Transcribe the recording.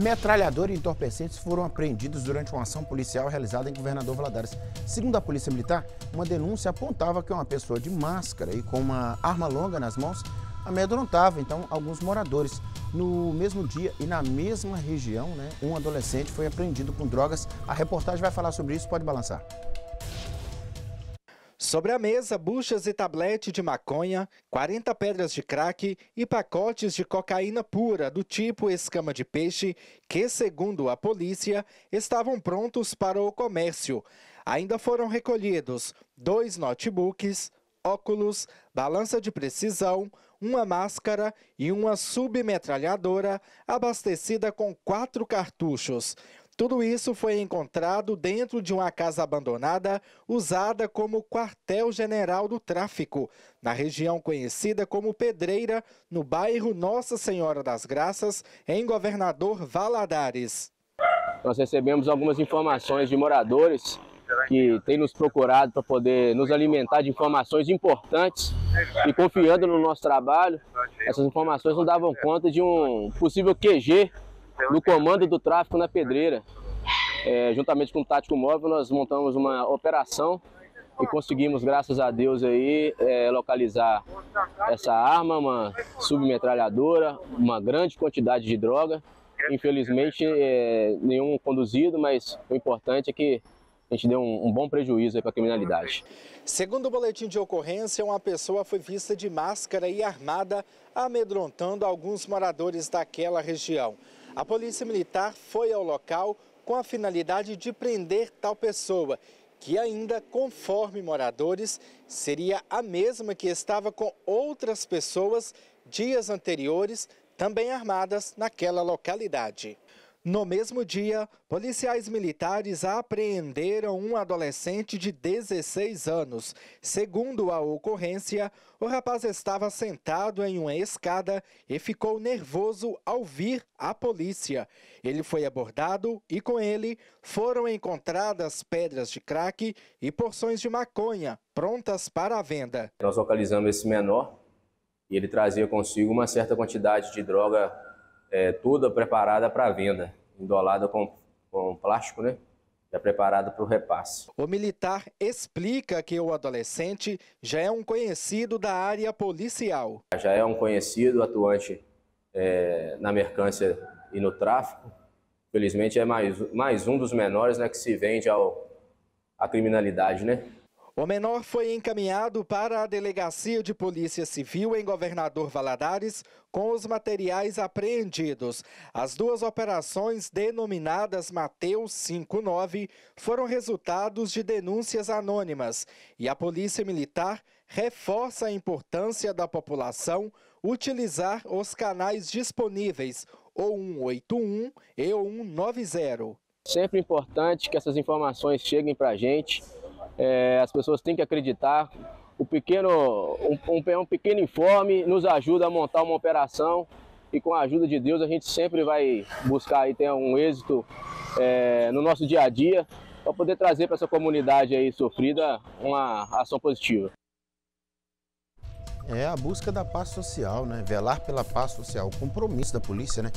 Metralhador e entorpecentes foram apreendidos durante uma ação policial realizada em Governador Valadares. Segundo a Polícia Militar, uma denúncia apontava que uma pessoa de máscara e com uma arma longa nas mãos amedrontava então alguns moradores. No mesmo dia e na mesma região, né, um adolescente foi apreendido com drogas. A reportagem vai falar sobre isso, pode balançar. Sobre a mesa, buchas e tablete de maconha, 40 pedras de crack e pacotes de cocaína pura do tipo escama de peixe, que, segundo a polícia, estavam prontos para o comércio. Ainda foram recolhidos dois notebooks, óculos, balança de precisão, uma máscara e uma submetralhadora abastecida com quatro cartuchos. Tudo isso foi encontrado dentro de uma casa abandonada usada como quartel-general do tráfico, na região conhecida como Pedreira, no bairro Nossa Senhora das Graças, em Governador Valadares. Nós recebemos algumas informações de moradores que têm nos procurado para poder nos alimentar de informações importantes e confiando no nosso trabalho, essas informações não davam conta de um possível QG no comando do tráfico na pedreira. É, juntamente com o Tático Móvel, nós montamos uma operação e conseguimos, graças a Deus, aí, é, localizar essa arma, uma submetralhadora, uma grande quantidade de droga. Infelizmente, é, nenhum conduzido, mas o importante é que a gente deu um, um bom prejuízo para a criminalidade. Segundo o boletim de ocorrência, uma pessoa foi vista de máscara e armada, amedrontando alguns moradores daquela região. A polícia militar foi ao local com a finalidade de prender tal pessoa, que ainda, conforme moradores, seria a mesma que estava com outras pessoas dias anteriores, também armadas naquela localidade. No mesmo dia, policiais militares apreenderam um adolescente de 16 anos. Segundo a ocorrência, o rapaz estava sentado em uma escada e ficou nervoso ao vir a polícia. Ele foi abordado e com ele foram encontradas pedras de crack e porções de maconha prontas para a venda. Nós localizamos esse menor e ele trazia consigo uma certa quantidade de droga é, toda preparada para venda, endolada com, com plástico, né? já é preparada para o repasse. O militar explica que o adolescente já é um conhecido da área policial. Já é um conhecido atuante é, na mercância e no tráfico. Felizmente é mais, mais um dos menores né, que se vende ao, à criminalidade. Né? O menor foi encaminhado para a Delegacia de Polícia Civil em Governador Valadares com os materiais apreendidos. As duas operações, denominadas Mateus 59, foram resultados de denúncias anônimas e a Polícia Militar reforça a importância da população utilizar os canais disponíveis, ou 181 e 190. Sempre importante que essas informações cheguem para a gente é, as pessoas têm que acreditar. O pequeno, um, um, um pequeno informe nos ajuda a montar uma operação e com a ajuda de Deus a gente sempre vai buscar e ter um êxito é, no nosso dia a dia para poder trazer para essa comunidade aí sofrida uma ação positiva. É a busca da paz social, né? Velar pela paz social, o compromisso da polícia, né?